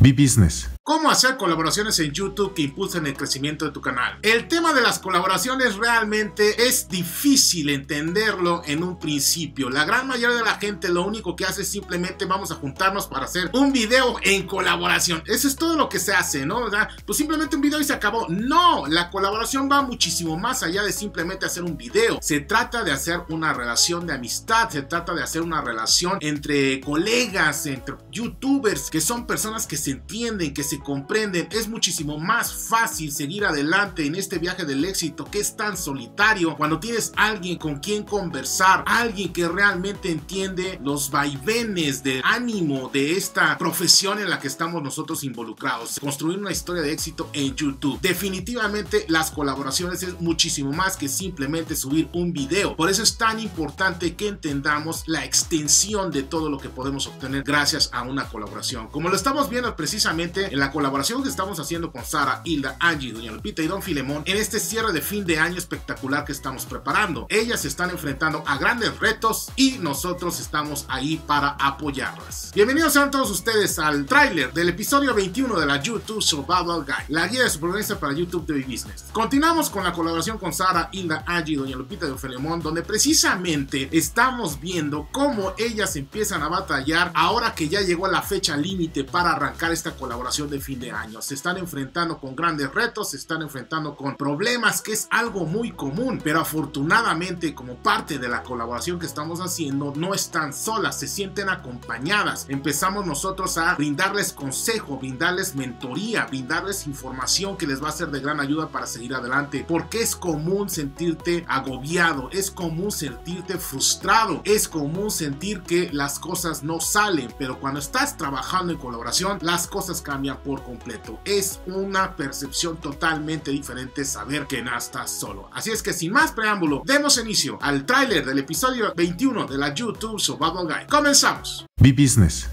Be business. cómo hacer colaboraciones en YouTube que impulsen el crecimiento de tu canal. El tema de las colaboraciones realmente es difícil entenderlo en un principio. La gran mayoría de la gente lo único que hace es simplemente vamos a juntarnos para hacer un video en colaboración. Eso es todo lo que se hace, ¿no? pues simplemente un video y se acabó. No, la colaboración va muchísimo más allá de simplemente hacer un video. Se trata de hacer una relación de amistad, se trata de hacer una relación entre colegas, entre youtubers, que son personas que se entienden, que se comprenden, es muchísimo más fácil seguir adelante en este viaje del éxito que es tan solitario cuando tienes alguien con quien conversar, alguien que realmente entiende los vaivenes de ánimo de esta profesión en la que estamos nosotros involucrados. Construir una historia de éxito en YouTube. Definitivamente las colaboraciones es muchísimo más que simplemente subir un video. Por eso es tan importante que entendamos la extensión de todo lo que podemos obtener gracias a una colaboración. Como lo estamos viendo precisamente en la colaboración que estamos haciendo con Sara, Hilda, Angie, Doña Lupita y Don Filemón en este cierre de fin de año espectacular que estamos preparando. Ellas se están enfrentando a grandes retos y nosotros estamos ahí para apoyarlas. Bienvenidos sean todos ustedes al tráiler del episodio 21 de la YouTube Survival Guide, la guía de supervivencia para YouTube de Business. Continuamos con la colaboración con Sara, Hilda, Angie, Doña Lupita y Don Filemón, donde precisamente estamos viendo cómo ellas empiezan a batallar ahora que ya llegó la fecha límite para arrancar esta colaboración de fin de año. Se están enfrentando con grandes retos, se están enfrentando con problemas, que es algo muy común, pero afortunadamente como parte de la colaboración que estamos haciendo, no están solas, se sienten acompañadas. Empezamos nosotros a brindarles consejo, brindarles mentoría, brindarles información que les va a ser de gran ayuda para seguir adelante, porque es común sentirte agobiado, es común sentirte frustrado, es común sentir que las cosas no salen, pero cuando estás trabajando en colaboración, las cosas cambian por completo. Es una percepción totalmente diferente saber que no está solo. Así es que sin más preámbulo, demos inicio al tráiler del episodio 21 de la YouTube Survival Guide. Comenzamos. Be Business.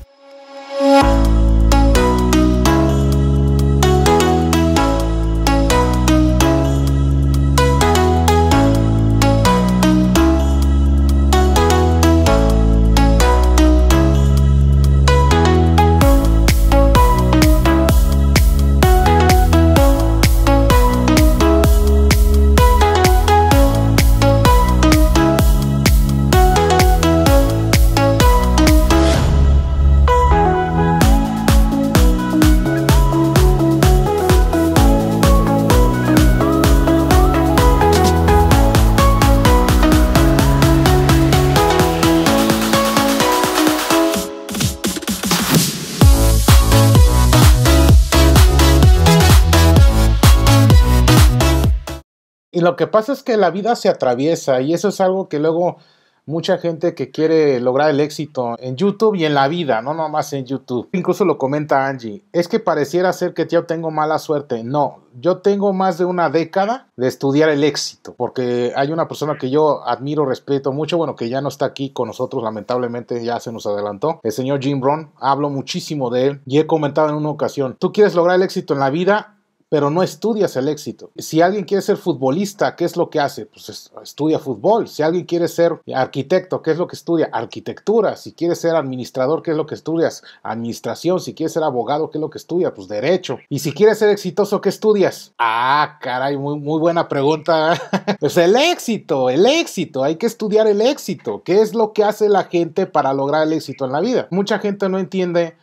Y lo que pasa es que la vida se atraviesa y eso es algo que luego mucha gente que quiere lograr el éxito en YouTube y en la vida, no nomás en YouTube. Incluso lo comenta Angie, es que pareciera ser que yo tengo mala suerte. No, yo tengo más de una década de estudiar el éxito, porque hay una persona que yo admiro, respeto mucho, bueno, que ya no está aquí con nosotros, lamentablemente ya se nos adelantó, el señor Jim Brown, hablo muchísimo de él y he comentado en una ocasión, tú quieres lograr el éxito en la vida, pero no estudias el éxito. Si alguien quiere ser futbolista, ¿qué es lo que hace? Pues estudia fútbol. Si alguien quiere ser arquitecto, ¿qué es lo que estudia? Arquitectura. Si quiere ser administrador, ¿qué es lo que estudias? Administración. Si quieres ser abogado, ¿qué es lo que estudia? Pues derecho. Y si quieres ser exitoso, ¿qué estudias? Ah, caray, muy, muy buena pregunta. ¿eh? pues el éxito, el éxito. Hay que estudiar el éxito. ¿Qué es lo que hace la gente para lograr el éxito en la vida? Mucha gente no entiende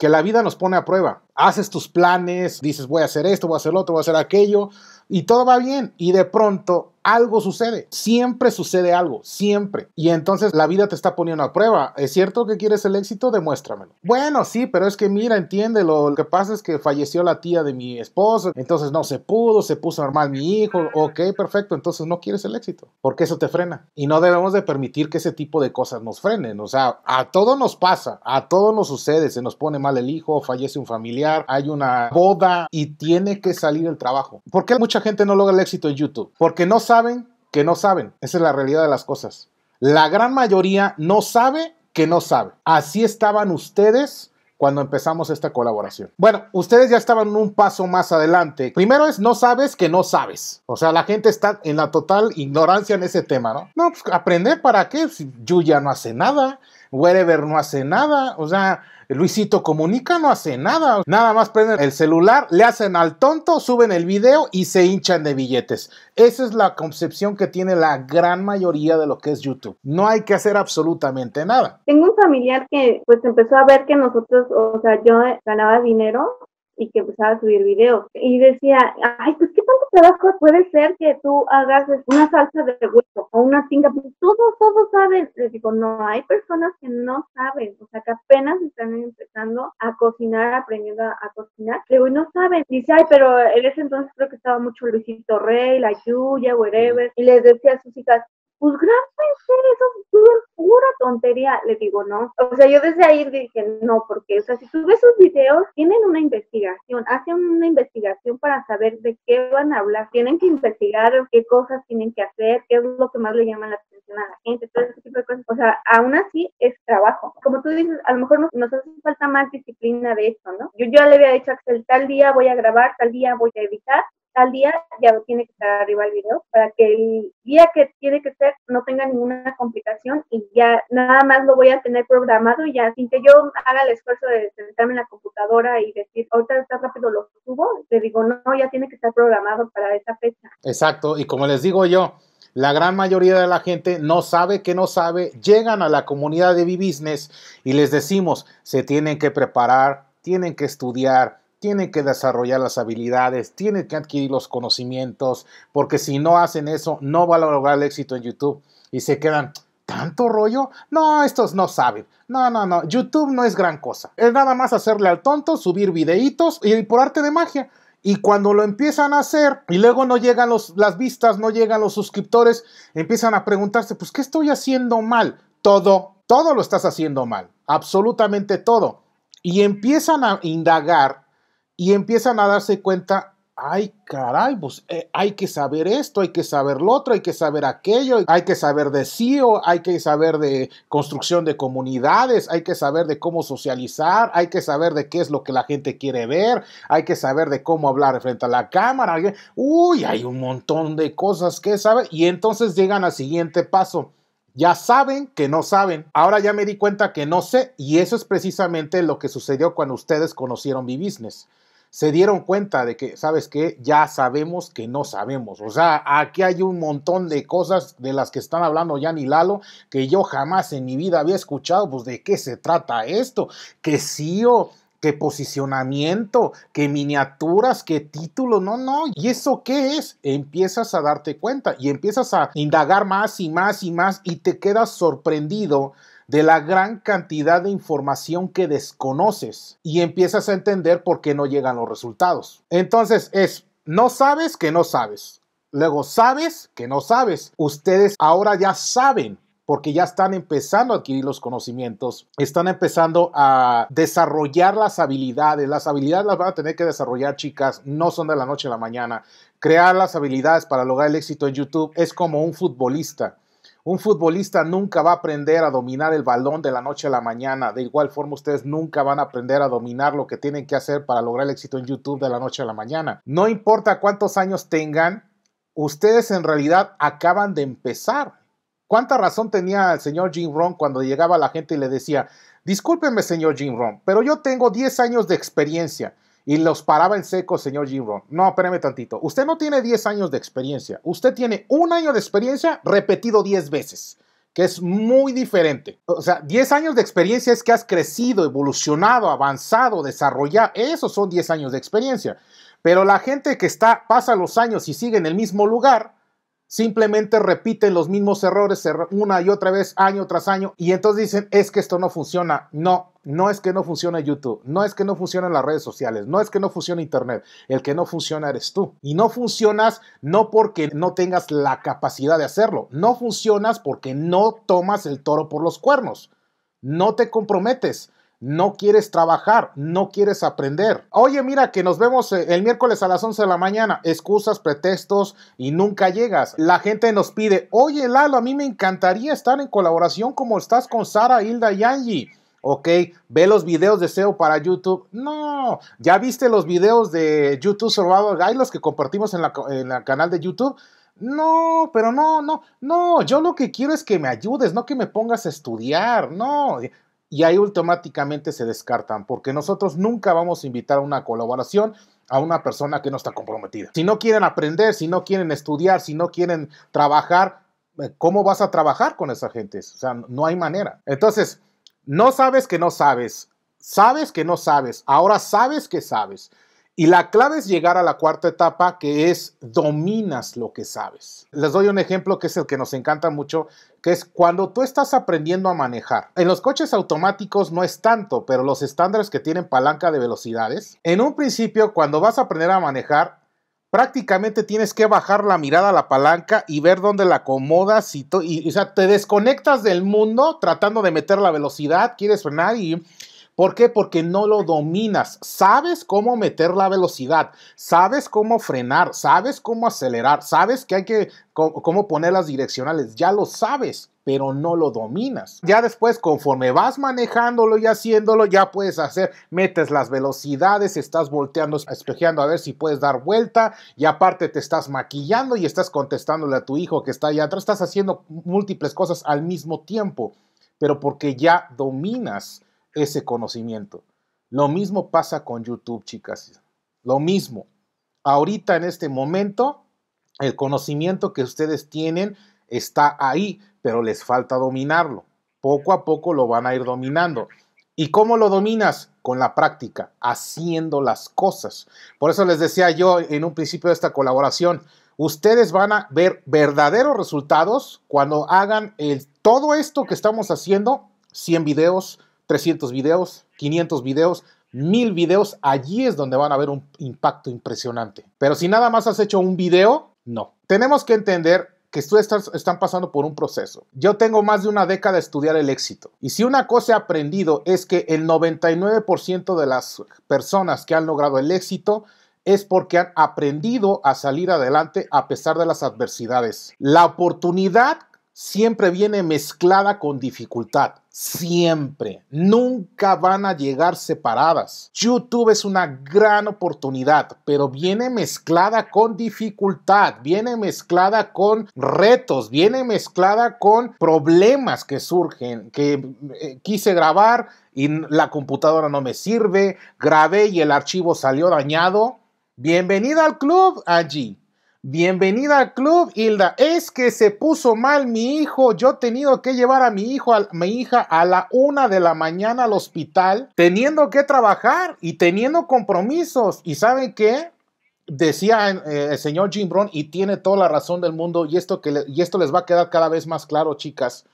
que la vida nos pone a prueba. Haces tus planes, dices voy a hacer esto, voy a hacer lo otro, voy a hacer aquello, y todo va bien. Y de pronto algo sucede, siempre sucede algo, siempre. Y entonces la vida te está poniendo a prueba. ¿Es cierto que quieres el éxito? Demuéstramelo. Bueno, sí, pero es que mira, entiéndelo. Lo que pasa es que falleció la tía de mi esposo, entonces no se pudo, se puso normal mi hijo. Ok, perfecto, entonces no quieres el éxito, porque eso te frena. Y no debemos de permitir que ese tipo de cosas nos frenen. O sea, a todo nos pasa, a todo nos sucede, se nos pone mal el hijo, fallece un familiar, hay una boda y tiene que salir el trabajo. ¿Por qué mucha gente no logra el éxito en YouTube? Porque no se saben que no saben. Esa es la realidad de las cosas. La gran mayoría no sabe que no sabe. Así estaban ustedes cuando empezamos esta colaboración. Bueno, ustedes ya estaban un paso más adelante. Primero es no sabes que no sabes. O sea, la gente está en la total ignorancia en ese tema, ¿no? No, pues aprender para qué si yo ya no hace nada. Wherever no hace nada, o sea, Luisito Comunica no hace nada, nada más prenden el celular, le hacen al tonto, suben el video y se hinchan de billetes. Esa es la concepción que tiene la gran mayoría de lo que es YouTube. No hay que hacer absolutamente nada. Tengo un familiar que pues empezó a ver que nosotros, o sea, yo ganaba dinero y que empezaba a subir videos. Y decía, ay, pues qué tanto trabajo puede ser que tú hagas una salsa de hueso o una tinga. Pues todos, todos saben. le digo, no, hay personas que no saben, o sea, que apenas están empezando a cocinar, aprendiendo a, cocinar. Le digo, no saben. Dice, ay, pero en ese entonces creo que estaba mucho Luisito Rey, la Yuya, whatever. Y les decía a sus hijas, pues serio, eso es pura tontería. Le digo, no. O sea, yo desde ahí dije, no, porque, o sea, si tú ves sus videos, tienen una investigación, hacen una investigación para saber de qué van a hablar. Tienen que investigar qué cosas tienen que hacer, qué es lo que más le llama la atención a la gente, todo ese tipo de cosas. O sea, aún así es trabajo. Como tú dices, a lo mejor nos, nos hace falta más disciplina de esto, ¿no? Yo ya le había dicho a Axel, tal día voy a grabar, tal día voy a editar, al día ya tiene que estar arriba el video para que el día que tiene que ser no tenga ninguna complicación y ya nada más lo voy a tener programado y ya sin que yo haga el esfuerzo de sentarme en la computadora y decir, ahorita está rápido lo subo, le digo, no, ya tiene que estar programado para esa fecha. Exacto, y como les digo yo, la gran mayoría de la gente no sabe que no sabe, llegan a la comunidad de B-Business y les decimos, se tienen que preparar, tienen que estudiar, tienen que desarrollar las habilidades, tienen que adquirir los conocimientos, porque si no hacen eso, no van a lograr el éxito en YouTube y se quedan. ¿Tanto rollo? No, estos no saben. No, no, no. YouTube no es gran cosa. Es nada más hacerle al tonto, subir videitos y por arte de magia. Y cuando lo empiezan a hacer y luego no llegan las vistas, no llegan los suscriptores, empiezan a preguntarse, pues, ¿qué estoy haciendo mal? Todo, todo lo estás haciendo mal, absolutamente todo. Y empiezan a indagar y empiezan a darse cuenta, ay caray, pues eh, hay que saber esto, hay que saber lo otro, hay que saber aquello, hay que saber de o hay que saber de construcción de comunidades, hay que saber de cómo socializar, hay que saber de qué es lo que la gente quiere ver, hay que saber de cómo hablar frente a la cámara. Uy, hay un montón de cosas que saben. y entonces llegan al siguiente paso. Ya saben que no saben. Ahora ya me di cuenta que no sé y eso es precisamente lo que sucedió cuando ustedes conocieron mi business se dieron cuenta de que, ¿sabes qué? Ya sabemos que no sabemos. O sea, aquí hay un montón de cosas de las que están hablando Jan y Lalo que yo jamás en mi vida había escuchado. Pues, ¿de qué se trata esto? ¿Qué sí ¿Qué posicionamiento, ¿Qué miniaturas, ¿Qué título? no, no, ¿y eso qué es? Empiezas a darte cuenta y empiezas a indagar más y más y más y te quedas sorprendido de la gran cantidad de información que desconoces y empiezas a entender por qué no llegan los resultados. Entonces es, no sabes que no sabes. Luego sabes que no sabes. Ustedes ahora ya saben porque ya están empezando a adquirir los conocimientos, están empezando a desarrollar las habilidades. Las habilidades las van a tener que desarrollar, chicas, no son de la noche a la mañana. Crear las habilidades para lograr el éxito en YouTube es como un futbolista. Un futbolista nunca va a aprender a dominar el balón de la noche a la mañana. De igual forma, ustedes nunca van a aprender a dominar lo que tienen que hacer para lograr el éxito en YouTube de la noche a la mañana. No importa cuántos años tengan, ustedes en realidad acaban de empezar. ¿Cuánta razón tenía el señor Jim Ron cuando llegaba la gente y le decía, discúlpenme señor Jim Rohn, pero yo tengo 10 años de experiencia y los paraba en seco, señor Jim No, espérame tantito. Usted no tiene 10 años de experiencia. Usted tiene un año de experiencia repetido 10 veces, que es muy diferente. O sea, 10 años de experiencia es que has crecido, evolucionado, avanzado, desarrollado. Esos son 10 años de experiencia. Pero la gente que está, pasa los años y sigue en el mismo lugar, simplemente repiten los mismos errores una y otra vez, año tras año, y entonces dicen, es que esto no funciona. No, no es que no funcione YouTube, no es que no funcionen las redes sociales, no es que no funcione Internet, el que no funciona eres tú. Y no funcionas no porque no tengas la capacidad de hacerlo, no funcionas porque no tomas el toro por los cuernos, no te comprometes no quieres trabajar, no quieres aprender. Oye, mira que nos vemos eh, el miércoles a las 11 de la mañana, excusas, pretextos y nunca llegas. La gente nos pide, oye Lalo, a mí me encantaría estar en colaboración como estás con Sara, Hilda y Angie. Ok, ve los videos de SEO para YouTube. No, ya viste los videos de YouTube Survival Guide, los que compartimos en, la, en el canal de YouTube. No, pero no, no, no, yo lo que quiero es que me ayudes, no que me pongas a estudiar, no y ahí automáticamente se descartan, porque nosotros nunca vamos a invitar a una colaboración a una persona que no está comprometida. Si no quieren aprender, si no quieren estudiar, si no quieren trabajar, eh, ¿cómo vas a trabajar con esa gente? O sea, no hay manera. Entonces, no sabes que no sabes, sabes que no sabes, ahora sabes que sabes. Y la clave es llegar a la cuarta etapa, que es dominas lo que sabes. Les doy un ejemplo que es el que nos encanta mucho, que es cuando tú estás aprendiendo a manejar. En los coches automáticos no es tanto, pero los estándares que tienen palanca de velocidades, en un principio cuando vas a aprender a manejar, prácticamente tienes que bajar la mirada a la palanca y ver dónde la acomodas y, o sea, te desconectas del mundo tratando de meter la velocidad, quieres frenar y ¿Por qué? Porque no lo dominas. Sabes cómo meter la velocidad, sabes cómo frenar, sabes cómo acelerar, sabes que hay que cómo poner las direccionales, ya lo sabes, pero no lo dominas. Ya después, conforme vas manejándolo y haciéndolo, ya puedes hacer, metes las velocidades, estás volteando, espejeando a ver si puedes dar vuelta y aparte te estás maquillando y estás contestándole a tu hijo que está allá atrás, estás haciendo múltiples cosas al mismo tiempo, pero porque ya dominas ese conocimiento. Lo mismo pasa con YouTube, chicas. Lo mismo. Ahorita en este momento, el conocimiento que ustedes tienen está ahí, pero les falta dominarlo. Poco a poco lo van a ir dominando. ¿Y cómo lo dominas? Con la práctica, haciendo las cosas. Por eso les decía yo en un principio de esta colaboración, ustedes van a ver verdaderos resultados cuando hagan todo esto que estamos haciendo, 100 videos, 300 videos, 500 videos, 1000 videos, allí es donde van a ver un impacto impresionante. Pero si nada más has hecho un video, no. Tenemos que entender que tú estás, están pasando por un proceso. Yo tengo más de una década de estudiar el éxito. Y si una cosa he aprendido es que el 99% de las personas que han logrado el éxito es porque han aprendido a salir adelante a pesar de las adversidades. La oportunidad siempre viene mezclada con dificultad. Siempre. Nunca van a llegar separadas. YouTube es una gran oportunidad, pero viene mezclada con dificultad, viene mezclada con retos, viene mezclada con problemas que surgen, que eh, quise grabar y la computadora no me sirve, grabé y el archivo salió dañado. Bienvenida al club, allí. Bienvenida al club, Hilda. Es que se puso mal mi hijo. Yo he tenido que llevar a mi hijo, a mi hija a la una de la mañana al hospital, teniendo que trabajar y teniendo compromisos. ¿Y saben que Decía eh, el señor Jim Brown y tiene toda la razón del mundo y esto, que y esto les va a quedar cada vez más claro, chicas.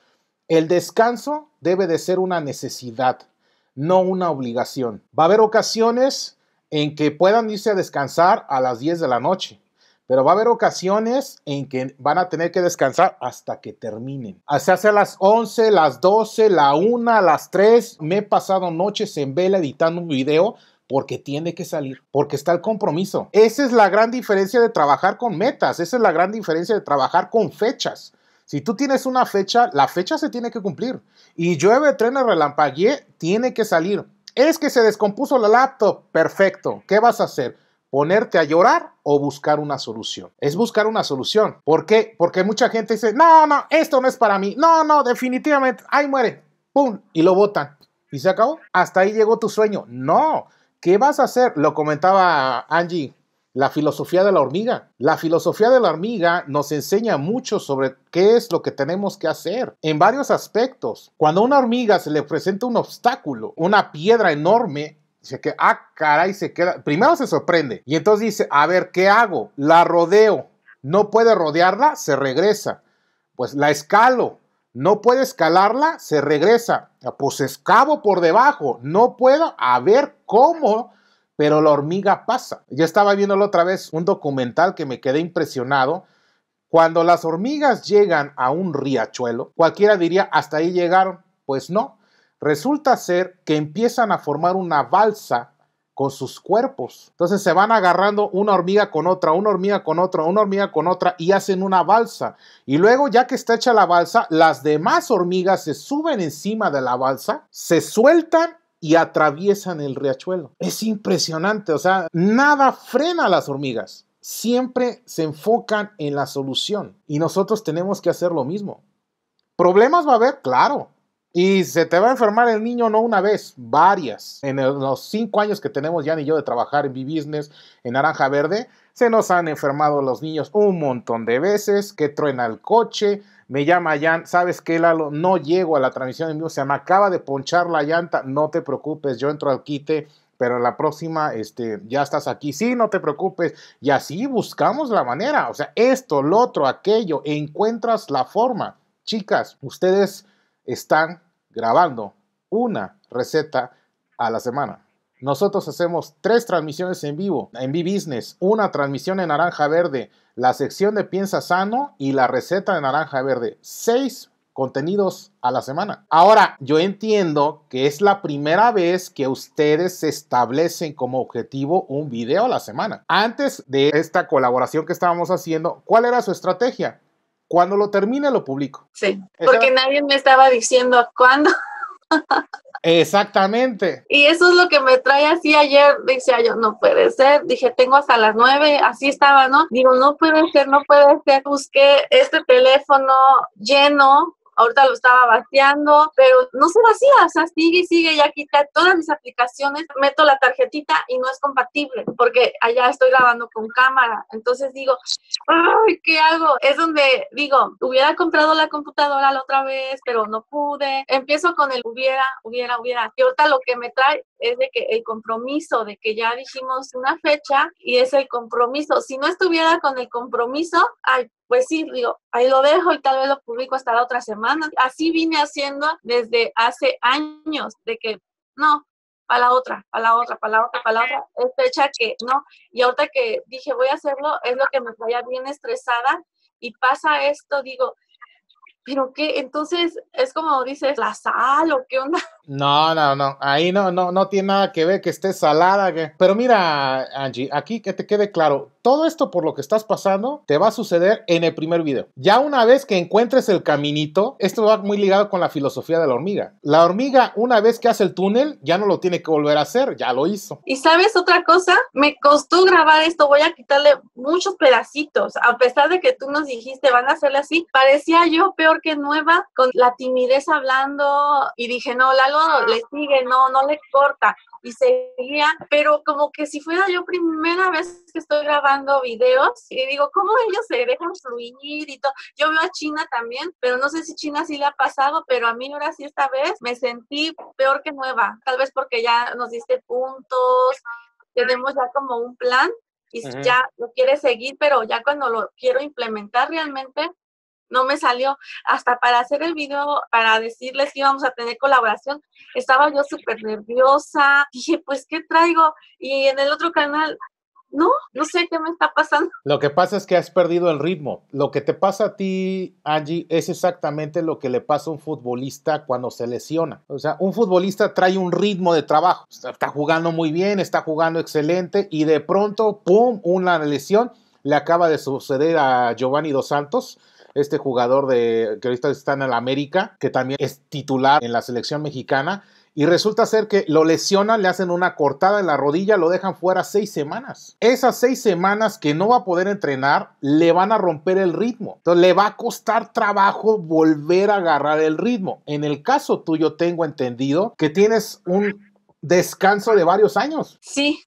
El descanso debe de ser una necesidad, no una obligación. Va a haber ocasiones en que puedan irse a descansar a las 10 de la noche pero va a haber ocasiones en que van a tener que descansar hasta que terminen. Hace hace las 11, las 12, la 1, las 3. Me he pasado noches en vela editando un video porque tiene que salir, porque está el compromiso. Esa es la gran diferencia de trabajar con metas, esa es la gran diferencia de trabajar con fechas. Si tú tienes una fecha, la fecha se tiene que cumplir. Y llueve, trena, relampaguee, tiene que salir. Es que se descompuso la laptop, perfecto. ¿Qué vas a hacer? ponerte a llorar o buscar una solución. Es buscar una solución. ¿Por qué? Porque mucha gente dice, no, no, esto no es para mí. No, no, definitivamente, ahí muere. ¡Pum! Y lo botan. ¿Y se acabó? Hasta ahí llegó tu sueño. No. ¿Qué vas a hacer? Lo comentaba Angie la filosofía de la hormiga. La filosofía de la hormiga nos enseña mucho sobre qué es lo que tenemos que hacer en varios aspectos. Cuando una hormiga se le presenta un obstáculo, una piedra enorme, Dice que, ah, caray, se queda, primero se sorprende y entonces dice, a ver, ¿qué hago? La rodeo, no puede rodearla, se regresa. Pues la escalo, no puede escalarla, se regresa. Ah, pues escavo por debajo, no puedo, a ver cómo, pero la hormiga pasa. Yo estaba viéndolo otra vez, un documental que me quedé impresionado. Cuando las hormigas llegan a un riachuelo, cualquiera diría, hasta ahí llegaron. Pues no, Resulta ser que empiezan a formar una balsa con sus cuerpos. Entonces se van agarrando una hormiga con otra, una hormiga con otra, una hormiga con otra y hacen una balsa. Y luego ya que está hecha la balsa, las demás hormigas se suben encima de la balsa, se sueltan y atraviesan el riachuelo. Es impresionante, o sea, nada frena a las hormigas. Siempre se enfocan en la solución y nosotros tenemos que hacer lo mismo. ¿Problemas va a haber? Claro, y se te va a enfermar el niño no una vez, varias. En los cinco años que tenemos ya ni yo de trabajar en mi business en Naranja Verde, se nos han enfermado los niños un montón de veces, que truena el coche. Me llama Jan, ¿sabes qué, Lalo? No llego a la transmisión en vivo, se me acaba de ponchar la llanta, no te preocupes, yo entro al quite pero la próxima, este, ya estás aquí, sí, no te preocupes, y así buscamos la manera, o sea, esto, lo otro, aquello, encuentras la forma. Chicas, ustedes están grabando una receta a la semana. Nosotros hacemos tres transmisiones en vivo, en B-Business, una transmisión en naranja verde, la sección de piensa sano y la receta de naranja verde. Seis contenidos a la semana. Ahora, yo entiendo que es la primera vez que ustedes establecen como objetivo un video a la semana. Antes de esta colaboración que estábamos haciendo, ¿cuál era su estrategia? Cuando lo termine lo publico. Sí, porque nadie me estaba diciendo cuándo. Exactamente. Y eso es lo que me trae así ayer. decía yo no puede ser. Dije, tengo hasta las nueve. Así estaba, ¿no? Digo, no puede ser, no puede ser. Busqué este teléfono lleno ahorita lo estaba vaciando, pero no se vacía, o sea, sigue y sigue, ya quita todas mis aplicaciones, meto la tarjetita y no es compatible, porque allá estoy grabando con cámara, entonces digo, ay, ¿qué hago? Es donde digo, hubiera comprado la computadora la otra vez, pero no pude, empiezo con el hubiera, hubiera, hubiera, y ahorita lo que me trae es de que el compromiso, de que ya dijimos una fecha y es el compromiso, si no estuviera con el compromiso, ay, pues sí, digo, ahí lo dejo y tal vez lo publico hasta la otra semana. Así vine haciendo desde hace años, de que no, para la otra, para la otra, para la otra, para la otra, es fecha que no. Y ahorita que dije voy a hacerlo, es lo que me traía bien estresada y pasa esto, digo, pero qué, entonces es como dices, la sal o qué onda. No, no, no, ahí no, no, no tiene nada que ver que esté salada. Pero mira, Angie, aquí que te quede claro, todo esto por lo que estás pasando te va a suceder en el primer video. Ya una vez que encuentres el caminito, esto va muy ligado con la filosofía de la hormiga. La hormiga, una vez que hace el túnel, ya no lo tiene que volver a hacer, ya lo hizo. Y sabes otra cosa, me costó grabar esto, voy a quitarle muchos pedacitos. A pesar de que tú nos dijiste, van a hacerle así, parecía yo peor que nueva, con la timidez hablando y dije, no, Lalo, le sigue, no, no le corta y seguía, pero como que si fuera yo primera vez que estoy grabando videos y digo, ¿cómo ellos se dejan fluir y todo? Yo veo a China también, pero no sé si China sí le ha pasado, pero a mí ahora sí esta vez me sentí peor que nueva, tal vez porque ya nos diste puntos, tenemos ya como un plan y ya lo quiere seguir, pero ya cuando lo quiero implementar realmente no me salió. Hasta para hacer el video, para decirles que íbamos a tener colaboración, estaba yo súper nerviosa. Dije, pues, ¿qué traigo? Y en el otro canal, no, no sé qué me está pasando. Lo que pasa es que has perdido el ritmo. Lo que te pasa a ti, Angie, es exactamente lo que le pasa a un futbolista cuando se lesiona. O sea, un futbolista trae un ritmo de trabajo. Está jugando muy bien, está jugando excelente y de pronto, ¡pum!, una lesión le acaba de suceder a Giovanni Dos Santos este jugador de que ahorita está en el América, que también es titular en la selección mexicana. Y resulta ser que lo lesionan, le hacen una cortada en la rodilla, lo dejan fuera seis semanas. Esas seis semanas que no va a poder entrenar, le van a romper el ritmo. Entonces le va a costar trabajo volver a agarrar el ritmo. En el caso tuyo tengo entendido que tienes un descanso de varios años. Sí.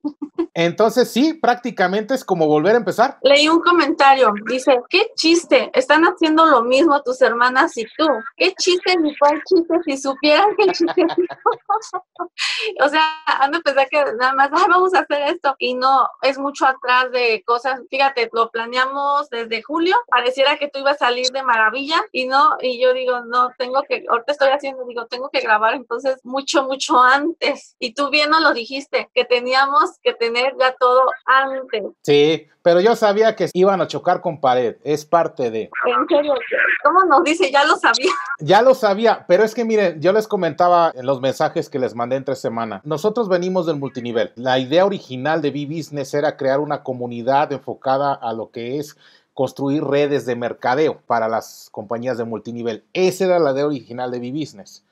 Entonces sí, prácticamente es como volver a empezar. Leí un comentario, dice, qué chiste, están haciendo lo mismo tus hermanas y tú. Qué chiste, ni cuál chiste, si supieran qué chiste. o sea, anda, a pensar que nada más, vamos a hacer esto. Y no, es mucho atrás de cosas. Fíjate, lo planeamos desde julio, pareciera que tú ibas a salir de maravilla y no, y yo digo, no, tengo que, ahorita estoy haciendo, digo, tengo que grabar entonces mucho, mucho antes y tú bien nos lo dijiste, que teníamos que tener ya todo antes. Sí, pero yo sabía que iban a chocar con pared, es parte de... ¿En serio? ¿Cómo nos dice? Ya lo sabía. Ya lo sabía, pero es que miren, yo les comentaba en los mensajes que les mandé entre semana, nosotros venimos del multinivel. La idea original de B-Business era crear una comunidad enfocada a lo que es construir redes de mercadeo para las compañías de multinivel. Esa era la idea original de B-Business.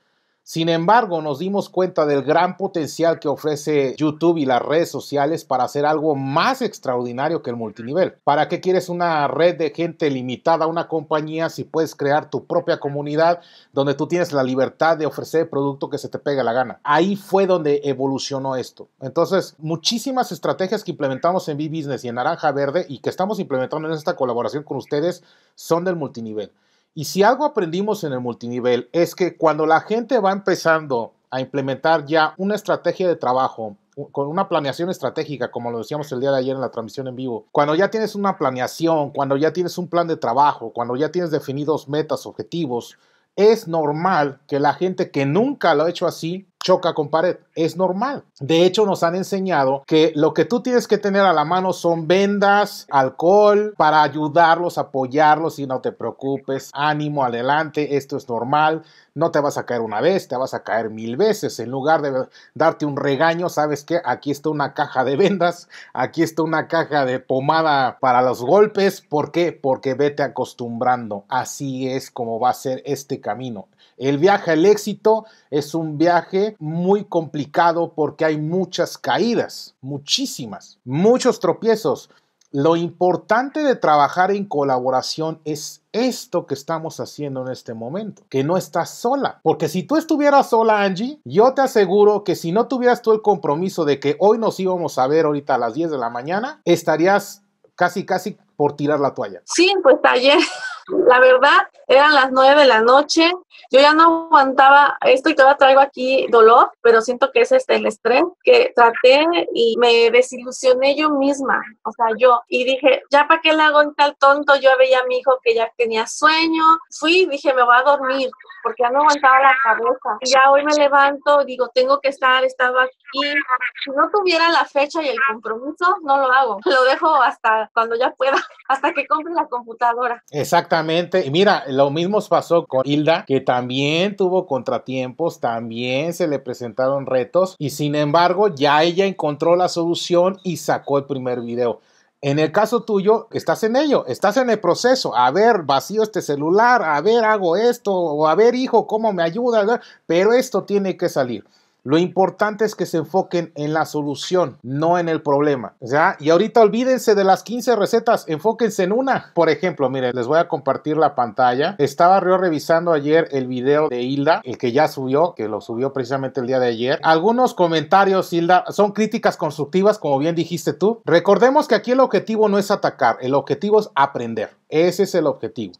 Sin embargo, nos dimos cuenta del gran potencial que ofrece YouTube y las redes sociales para hacer algo más extraordinario que el multinivel. ¿Para qué quieres una red de gente limitada, una compañía, si puedes crear tu propia comunidad donde tú tienes la libertad de ofrecer el producto que se te pega la gana? Ahí fue donde evolucionó esto. Entonces, muchísimas estrategias que implementamos en B-Business y en Naranja Verde y que estamos implementando en esta colaboración con ustedes son del multinivel. Y si algo aprendimos en el multinivel es que cuando la gente va empezando a implementar ya una estrategia de trabajo, con una planeación estratégica, como lo decíamos el día de ayer en la transmisión en vivo, cuando ya tienes una planeación, cuando ya tienes un plan de trabajo, cuando ya tienes definidos metas, objetivos, es normal que la gente que nunca lo ha hecho así choca con pared. Es normal. De hecho, nos han enseñado que lo que tú tienes que tener a la mano son vendas, alcohol, para ayudarlos, apoyarlos y no te preocupes, ánimo, adelante, esto es normal, no te vas a caer una vez, te vas a caer mil veces. En lugar de darte un regaño, sabes que aquí está una caja de vendas, aquí está una caja de pomada para los golpes. ¿Por qué? Porque vete acostumbrando. Así es como va a ser este camino. El viaje al éxito es un viaje muy complicado porque hay muchas caídas, muchísimas, muchos tropiezos. Lo importante de trabajar en colaboración es esto que estamos haciendo en este momento, que no estás sola. Porque si tú estuvieras sola, Angie, yo te aseguro que si no tuvieras tú el compromiso de que hoy nos íbamos a ver ahorita a las 10 de la mañana, estarías casi, casi por tirar la toalla. Sí, pues ayer, la verdad, eran las nueve de la noche, yo ya no aguantaba esto y todavía traigo aquí dolor, pero siento que es este el estrés que traté y me desilusioné yo misma, o sea, yo, y dije, ya para qué le hago en tal tonto, yo veía a mi hijo que ya tenía sueño, fui y dije, me voy a dormir, porque ya no aguantaba la cabeza. Y ya hoy me levanto, digo, tengo que estar, estaba aquí. Si no tuviera la fecha y el compromiso, no lo hago, lo dejo hasta cuando ya pueda, hasta que compre la computadora. Exactamente, y mira, lo mismo pasó con Hilda, que también tuvo contratiempos, también se le presentaron retos y sin embargo ya ella encontró la solución y sacó el primer video. En el caso tuyo, estás en ello, estás en el proceso. A ver, vacío este celular, a ver, hago esto, o a ver, hijo, ¿cómo me ayuda? Pero esto tiene que salir. Lo importante es que se enfoquen en la solución, no en el problema. ¿ya? Y ahorita olvídense de las 15 recetas, enfóquense en una. Por ejemplo, miren, les voy a compartir la pantalla. Estaba yo revisando ayer el video de Hilda, el que ya subió, que lo subió precisamente el día de ayer. Algunos comentarios, Hilda, son críticas constructivas, como bien dijiste tú. Recordemos que aquí el objetivo no es atacar, el objetivo es aprender. Ese es el objetivo.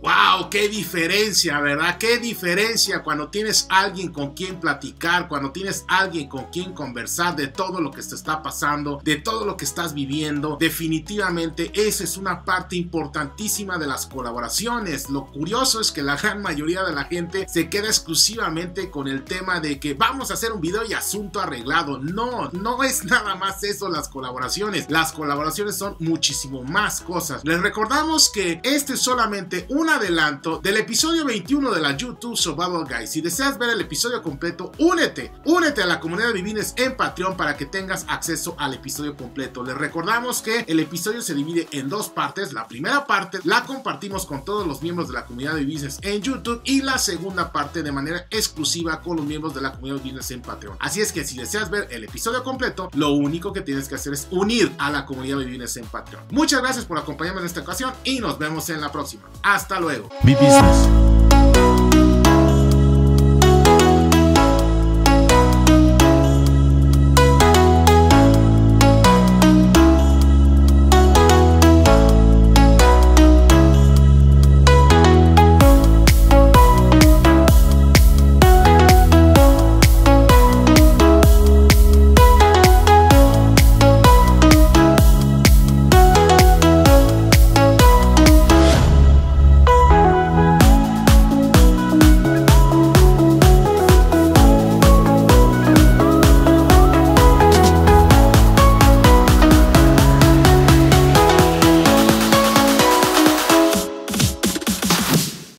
¡Wow! ¡Qué diferencia, verdad? ¡Qué diferencia cuando tienes alguien con quien platicar, cuando tienes alguien con quien conversar de todo lo que te está pasando, de todo lo que estás viviendo! Definitivamente esa es una parte importantísima de las colaboraciones. Lo curioso es que la gran mayoría de la gente se queda exclusivamente con el tema de que vamos a hacer un video y asunto arreglado. No, no es nada más eso las colaboraciones. Las colaboraciones son muchísimo más cosas. Les recordamos que este es solamente un adelanto del episodio 21 de la YouTube Survival Guys. Si deseas ver el episodio completo, únete, únete a la comunidad de Divines en Patreon para que tengas acceso al episodio completo. Les recordamos que el episodio se divide en dos partes. La primera parte la compartimos con todos los miembros de la comunidad de Divines en YouTube y la segunda parte de manera exclusiva con los miembros de la comunidad de Divines en Patreon. Así es que si deseas ver el episodio completo, lo único que tienes que hacer es unir a la comunidad de Divines en Patreon. Muchas gracias por acompañarme en esta ocasión y nos vemos en la próxima. Hasta luego. mi business.